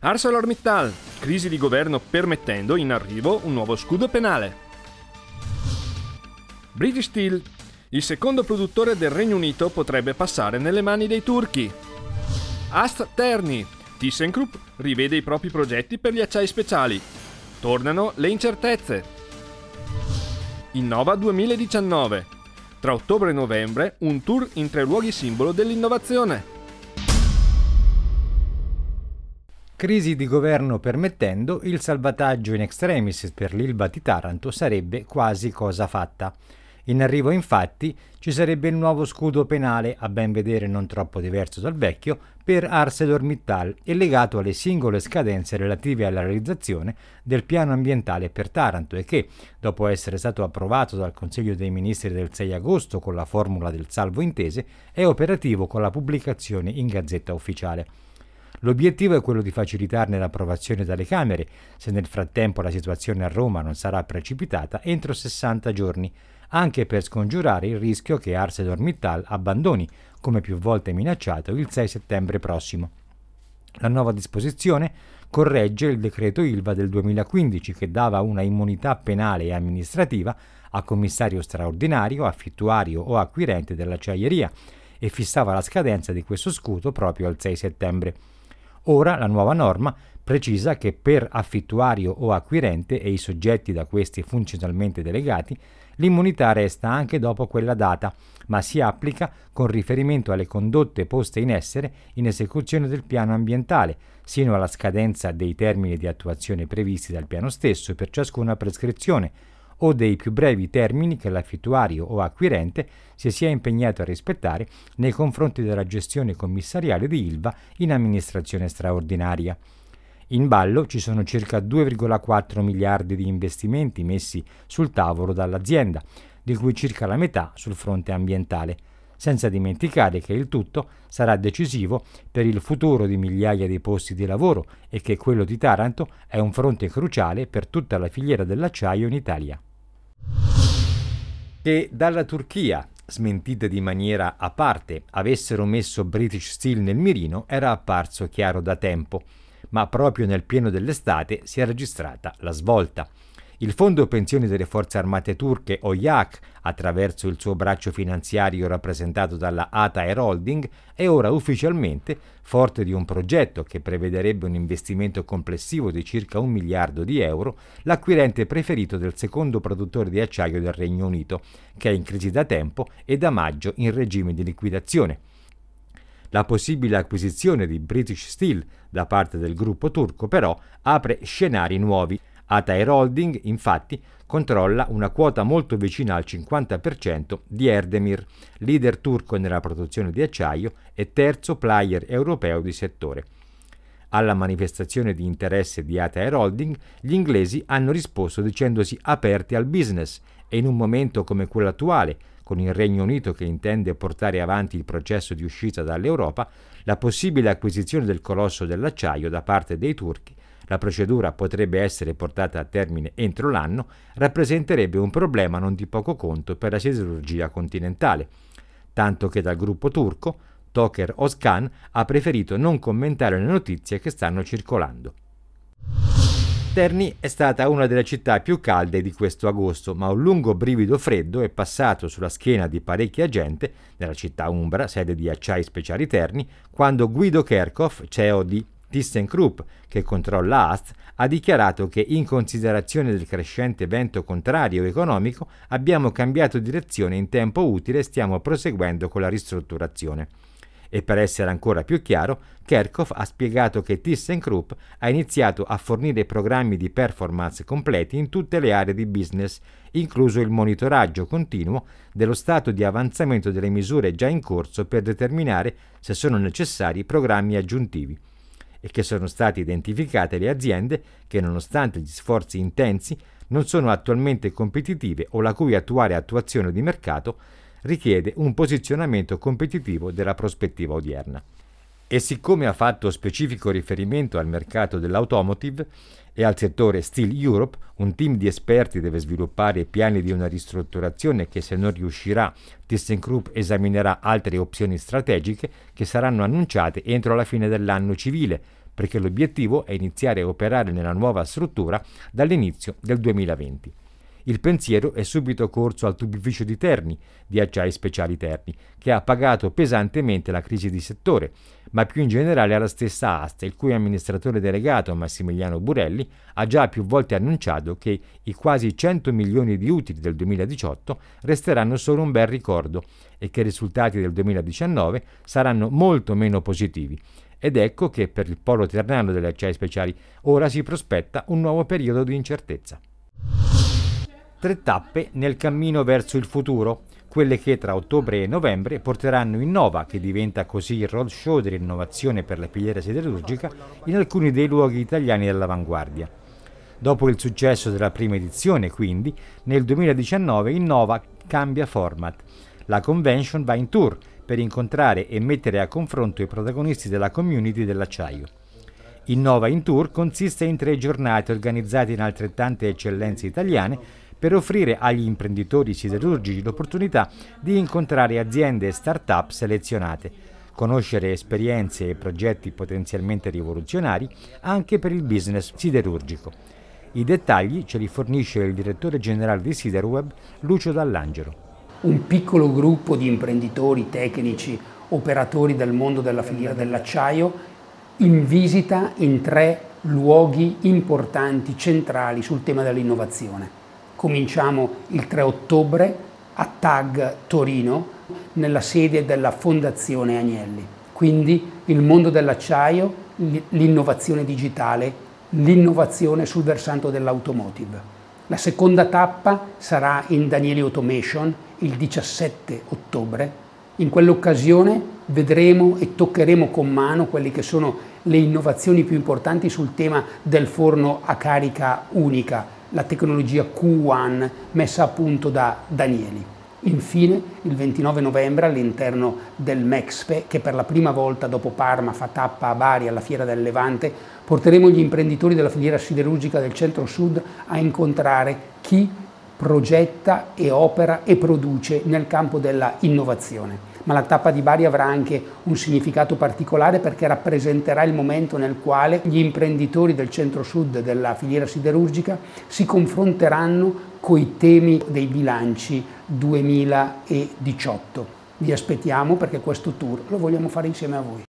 ArcelorMittal, crisi di governo permettendo in arrivo un nuovo scudo penale. British Steel, il secondo produttore del Regno Unito potrebbe passare nelle mani dei turchi. Ast Terni, ThyssenKrupp rivede i propri progetti per gli acciai speciali. Tornano le incertezze. Innova 2019. Tra ottobre e novembre un tour in tre luoghi simbolo dell'innovazione. Crisi di governo permettendo, il salvataggio in extremis per l'Ilva di Taranto sarebbe quasi cosa fatta. In arrivo infatti ci sarebbe il nuovo scudo penale, a ben vedere non troppo diverso dal vecchio, per ArcelorMittal e legato alle singole scadenze relative alla realizzazione del piano ambientale per Taranto e che, dopo essere stato approvato dal Consiglio dei Ministri del 6 agosto con la formula del salvo intese, è operativo con la pubblicazione in Gazzetta Ufficiale. L'obiettivo è quello di facilitarne l'approvazione dalle Camere, se nel frattempo la situazione a Roma non sarà precipitata entro 60 giorni, anche per scongiurare il rischio che ArcelorMittal abbandoni, come più volte minacciato, il 6 settembre prossimo. La nuova disposizione corregge il decreto ILVA del 2015 che dava una immunità penale e amministrativa a commissario straordinario, affittuario o acquirente dell'acciaieria e fissava la scadenza di questo scudo proprio al 6 settembre. Ora la nuova norma precisa che per affittuario o acquirente e i soggetti da questi funzionalmente delegati l'immunità resta anche dopo quella data, ma si applica con riferimento alle condotte poste in essere in esecuzione del piano ambientale, sino alla scadenza dei termini di attuazione previsti dal piano stesso per ciascuna prescrizione, o dei più brevi termini che l'affittuario o acquirente si sia impegnato a rispettare nei confronti della gestione commissariale di Ilva in amministrazione straordinaria. In ballo ci sono circa 2,4 miliardi di investimenti messi sul tavolo dall'azienda, di cui circa la metà sul fronte ambientale, senza dimenticare che il tutto sarà decisivo per il futuro di migliaia di posti di lavoro e che quello di Taranto è un fronte cruciale per tutta la filiera dell'acciaio in Italia. Che dalla Turchia, smentita di maniera a parte, avessero messo British Steel nel mirino era apparso chiaro da tempo, ma proprio nel pieno dell'estate si è registrata la svolta. Il Fondo Pensioni delle Forze Armate Turche, OIAC, attraverso il suo braccio finanziario rappresentato dalla ATA Air Holding, è ora ufficialmente forte di un progetto che prevederebbe un investimento complessivo di circa un miliardo di euro, l'acquirente preferito del secondo produttore di acciaio del Regno Unito, che è in crisi da tempo e da maggio in regime di liquidazione. La possibile acquisizione di British Steel da parte del gruppo turco però apre scenari nuovi Atair Holding, infatti, controlla una quota molto vicina al 50% di Erdemir, leader turco nella produzione di acciaio e terzo player europeo di settore. Alla manifestazione di interesse di Atair Holding, gli inglesi hanno risposto dicendosi aperti al business e in un momento come quello attuale, con il Regno Unito che intende portare avanti il processo di uscita dall'Europa, la possibile acquisizione del colosso dell'acciaio da parte dei turchi la procedura potrebbe essere portata a termine entro l'anno, rappresenterebbe un problema non di poco conto per la siderurgia continentale, tanto che dal gruppo turco Toker Oskan ha preferito non commentare le notizie che stanno circolando. Terni è stata una delle città più calde di questo agosto, ma un lungo brivido freddo è passato sulla schiena di parecchia gente nella città Umbra, sede di Acciai Speciali Terni, quando Guido Kerkhoff, CEO di ThyssenKrupp, che controlla AST, ha dichiarato che in considerazione del crescente vento contrario economico abbiamo cambiato direzione in tempo utile e stiamo proseguendo con la ristrutturazione. E per essere ancora più chiaro, Kerkhoff ha spiegato che ThyssenKrupp ha iniziato a fornire programmi di performance completi in tutte le aree di business, incluso il monitoraggio continuo dello stato di avanzamento delle misure già in corso per determinare se sono necessari programmi aggiuntivi e che sono state identificate le aziende che nonostante gli sforzi intensi non sono attualmente competitive o la cui attuale attuazione di mercato richiede un posizionamento competitivo della prospettiva odierna e siccome ha fatto specifico riferimento al mercato dell'automotive e al settore Steel Europe, un team di esperti deve sviluppare piani di una ristrutturazione che se non riuscirà, ThyssenKrupp esaminerà altre opzioni strategiche che saranno annunciate entro la fine dell'anno civile, perché l'obiettivo è iniziare a operare nella nuova struttura dall'inizio del 2020. Il pensiero è subito corso al tubificio di Terni, di Acciai Speciali Terni, che ha pagato pesantemente la crisi di settore, ma più in generale alla stessa asta, il cui amministratore delegato Massimiliano Burelli ha già più volte annunciato che i quasi 100 milioni di utili del 2018 resteranno solo un bel ricordo e che i risultati del 2019 saranno molto meno positivi. Ed ecco che per il polo ternano delle acciai speciali ora si prospetta un nuovo periodo di incertezza tre tappe nel cammino verso il futuro, quelle che tra ottobre e novembre porteranno Innova, che diventa così il roadshow dell'innovazione per la filiera siderurgica, in alcuni dei luoghi italiani all'avanguardia. Dopo il successo della prima edizione, quindi, nel 2019 Innova cambia format. La convention va in tour per incontrare e mettere a confronto i protagonisti della community dell'acciaio. Innova in Tour consiste in tre giornate organizzate in altrettante eccellenze italiane per offrire agli imprenditori siderurgici l'opportunità di incontrare aziende e start-up selezionate conoscere esperienze e progetti potenzialmente rivoluzionari anche per il business siderurgico. I dettagli ce li fornisce il direttore generale di Siderweb, Lucio Dall'Angelo. Un piccolo gruppo di imprenditori, tecnici, operatori del mondo della filiera dell'acciaio in visita in tre luoghi importanti, centrali sul tema dell'innovazione. Cominciamo il 3 ottobre a TAG Torino nella sede della Fondazione Agnelli. Quindi il mondo dell'acciaio, l'innovazione digitale, l'innovazione sul versante dell'automotive. La seconda tappa sarà in Danieli Automation il 17 ottobre. In quell'occasione vedremo e toccheremo con mano quelle che sono le innovazioni più importanti sul tema del forno a carica unica, la tecnologia Q1 messa a punto da Danieli. Infine, il 29 novembre all'interno del Mexpe, che per la prima volta dopo Parma fa tappa a Bari alla Fiera del Levante, porteremo gli imprenditori della filiera siderurgica del centro-sud a incontrare chi progetta e opera e produce nel campo della innovazione ma la tappa di Bari avrà anche un significato particolare perché rappresenterà il momento nel quale gli imprenditori del centro-sud della filiera siderurgica si confronteranno coi temi dei bilanci 2018. Vi aspettiamo perché questo tour lo vogliamo fare insieme a voi.